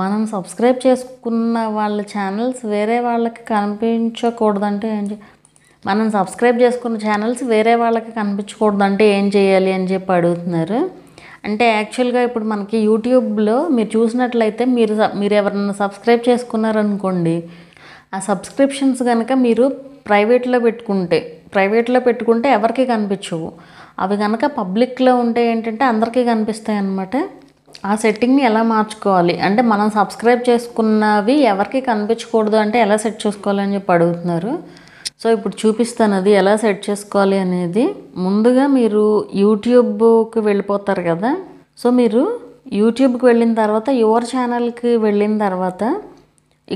మనం సబ్స్క్రైబ్ చేసుకున్న వాళ్ళ ఛానల్స్ వేరే వాళ్ళకి కనిపించకూడదంటే ఏం మనం సబ్స్క్రైబ్ చేసుకున్న ఛానల్స్ వేరే వాళ్ళకి కనిపించకూడదంటే ఏం చేయాలి అని చెప్పి అడుగుతున్నారు అంటే యాక్చువల్గా ఇప్పుడు మనకి యూట్యూబ్లో మీరు చూసినట్లయితే మీరు మీరు ఎవరన్నా సబ్స్క్రైబ్ చేసుకున్నారనుకోండి ఆ సబ్స్క్రిప్షన్స్ కనుక మీరు ప్రైవేట్లో పెట్టుకుంటే ప్రైవేట్లో పెట్టుకుంటే ఎవరికి కనిపించవు అవి కనుక పబ్లిక్లో ఉంటే ఏంటంటే అందరికీ కనిపిస్తాయి అన్నమాట ఆ సెట్టింగ్ని ఎలా మార్చుకోవాలి అంటే మనం సబ్స్క్రైబ్ చేసుకున్నవి ఎవరికి కనిపించకూడదు అంటే ఎలా సెట్ చేసుకోవాలి అని చెప్పి అడుగుతున్నారు సో ఇప్పుడు చూపిస్తాను అది ఎలా సెట్ చేసుకోవాలి అనేది ముందుగా మీరు యూట్యూబ్కి వెళ్ళిపోతారు కదా సో మీరు యూట్యూబ్కి వెళ్ళిన తర్వాత యువర్ ఛానల్కి వెళ్ళిన తర్వాత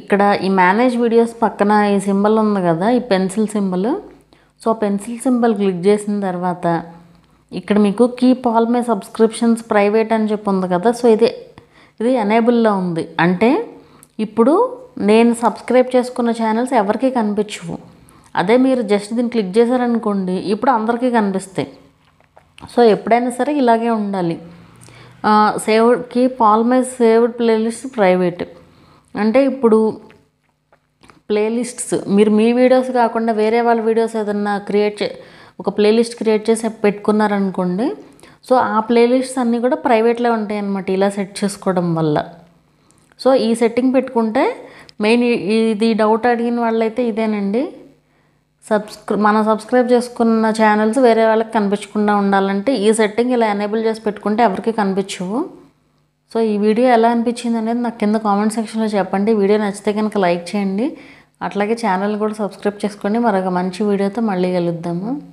ఇక్కడ ఈ మేనేజ్ వీడియోస్ పక్కన ఈ సింబల్ ఉంది కదా ఈ pencil symbol so pencil symbol click చేసిన తర్వాత ఇక్కడ మీకు keep all my subscriptions private అని చెప్పి ఉంది కదా సో ఇది ఇది ఎనేబుల్లో ఉంది అంటే ఇప్పుడు నేను సబ్స్క్రైబ్ చేసుకున్న ఛానల్స్ ఎవరికీ కనిపించవు అదే మీరు జస్ట్ దీన్ని క్లిక్ చేశారనుకోండి ఇప్పుడు అందరికీ కనిపిస్తాయి సో ఎప్పుడైనా సరే ఇలాగే ఉండాలి saved keep all my saved playlist private అంటే ఇప్పుడు ప్లేలిస్ట్స్ మీరు మీ వీడియోస్ కాకుండా వేరే వాళ్ళ వీడియోస్ ఏదన్నా క్రియేట్ చే ఒక ప్లేలిస్ట్ క్రియేట్ చేసి పెట్టుకున్నారనుకోండి సో ఆ ప్లేలిస్ట్స్ అన్నీ కూడా ప్రైవేట్లో ఉంటాయి అన్నమాట ఇలా సెట్ చేసుకోవడం వల్ల సో ఈ సెట్టింగ్ పెట్టుకుంటే మెయిన్ ఇది డౌట్ అడిగిన వాళ్ళైతే ఇదేనండి సబ్స్క్రై మనం సబ్స్క్రైబ్ చేసుకున్న ఛానల్స్ వేరే వాళ్ళకి కనిపించకుండా ఉండాలంటే ఈ సెట్టింగ్ ఇలా ఎనేబుల్ చేసి పెట్టుకుంటే ఎవరికి కనిపించవు సో ఈ వీడియో ఎలా అనిపించింది అనేది నాకు కింద కామెంట్ సెక్షన్లో చెప్పండి వీడియో నచ్చితే కనుక లైక్ చేయండి అట్లాగే ఛానల్ కూడా సబ్స్క్రైబ్ చేసుకోండి మరొక మంచి వీడియోతో మళ్ళీ కలుద్దాము